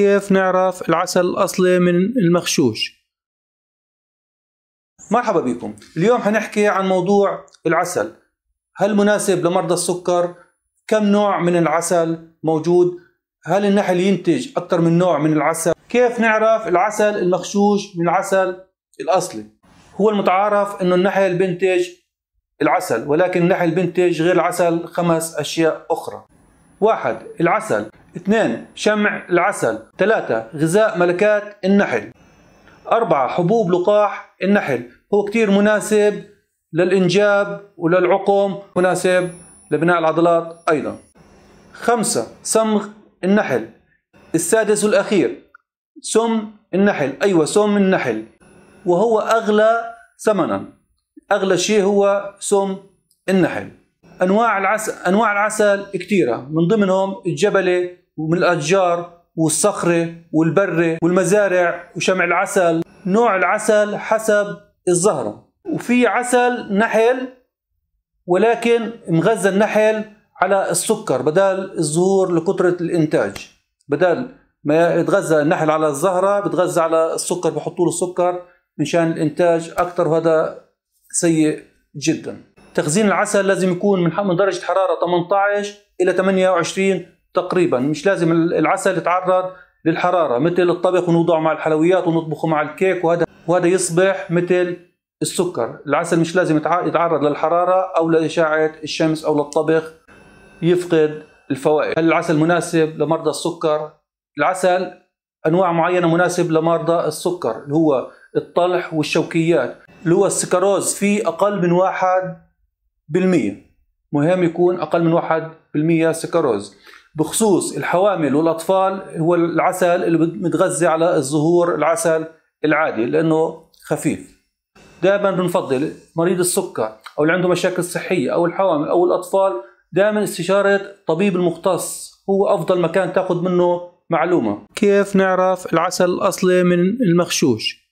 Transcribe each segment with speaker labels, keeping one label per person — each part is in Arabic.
Speaker 1: كيف نعرف العسل الأصلي من المغشوش مرحبا بكم اليوم حنحكي عن موضوع العسل هل مناسب لمرضى السكر كم نوع من العسل موجود هل النحل ينتج أكثر من نوع من العسل كيف نعرف العسل المغشوش من العسل الأصلي هو المتعارف أنه النحل بنتج العسل ولكن النحل بنتج غير العسل خمس أشياء أخرى واحد العسل اثنين شمع العسل ثلاثة غذاء ملكات النحل أربعة حبوب لقاح النحل هو كتير مناسب للإنجاب وللعقم مناسب لبناء العضلات أيضا خمسة صمغ النحل السادس والأخير سم النحل أيوة سم النحل وهو أغلى ثمنا أغلى شيء هو سم النحل أنواع العسل أنواع العسل كثيرة من ضمنهم الجبلي ومن الأشجار والصخرة والبرة والمزارع وشمع العسل نوع العسل حسب الزهرة وفي عسل نحل ولكن مغذى النحل على السكر بدل الزهور لكثرة الإنتاج بدل ما يتغذى النحل على الزهرة بتغذى على السكر بحطوا له السكر مشان الإنتاج أكثر وهذا سيء جدا تخزين العسل لازم يكون من درجة حرارة 18 إلى 28 تقريبا مش لازم العسل يتعرض للحراره مثل الطبق ونوضعه مع الحلويات ونطبخه مع الكيك وهذا وهذا يصبح مثل السكر العسل مش لازم يتعرض للحراره او لاشعه الشمس او للطبخ يفقد الفوائد هل العسل مناسب لمرضى السكر العسل انواع معينه مناسب لمرضى السكر اللي هو الطلح والشوكيات اللي هو السكروز فيه اقل من واحد بالمية مهم يكون اقل من واحد بالمية سكروز بخصوص الحوامل والاطفال هو العسل اللي متغذي على الزهور العسل العادي لانه خفيف دائما بنفضل مريض السكر او اللي عنده مشاكل صحيه او الحوامل او الاطفال دائما استشاره طبيب المختص هو افضل مكان تاخذ منه معلومه كيف نعرف العسل الاصلي من المغشوش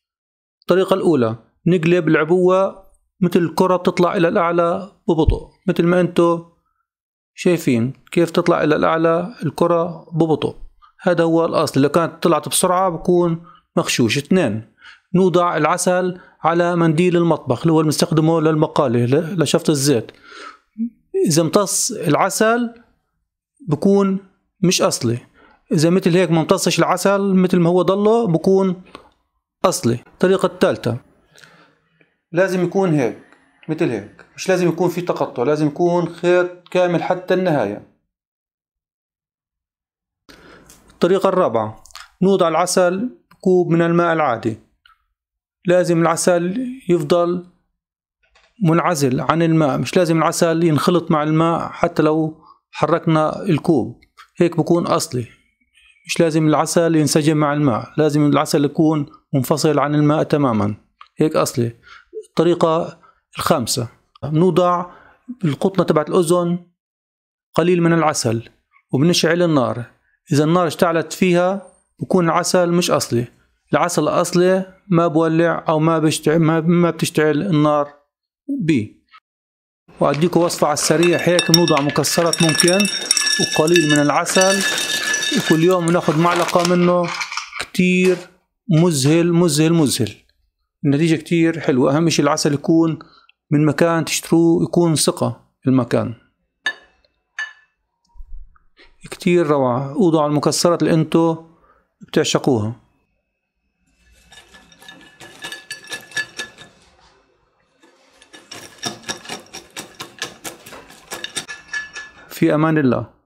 Speaker 1: الطريقه الاولى نقلب العبوه مثل الكره بتطلع الى الاعلى ببطء مثل ما انتم شايفين كيف تطلع إلى الأعلى الكرة ببطء هذا هو الأصل لو كانت طلعت بسرعة بكون مغشوش اثنين نوضع العسل على منديل المطبخ اللي هو بنستخدمه للمقالة لشفط الزيت إذا امتص العسل بكون مش أصلي إذا مثل هيك ما امتصش العسل مثل ما هو ضله بكون أصلي الطريقة الثالثة لازم يكون هيك مثل هيك مش لازم يكون في تقطع لازم يكون خيط كامل حتى النهاية الطريقة الرابعة نوضع العسل بكوب من الماء العادي لازم العسل يفضل منعزل عن الماء مش لازم العسل ينخلط مع الماء حتى لو حركنا الكوب هيك بكون أصلي مش لازم العسل ينسجم مع الماء لازم العسل يكون منفصل عن الماء تماما هيك أصلي الطريقة الخامسة بنوضع القطنة تبعت الأذن قليل من العسل وبنشعل النار إذا النار اشتعلت فيها بكون العسل مش أصلي العسل الأصلي ما بولع أو ما بشتعل ما بتشتعل النار بيه وأديكم وصفة على السريع هيك بنوضع مكسرات ممكن وقليل من العسل وكل يوم بناخد معلقة منه كتير مذهل مذهل مذهل النتيجة كتير حلوة أهم شي العسل يكون من مكان تشتروه يكون ثقة المكان كتير روعة اوضعوا على المكسرات اللي انتو بتعشقوها في امان الله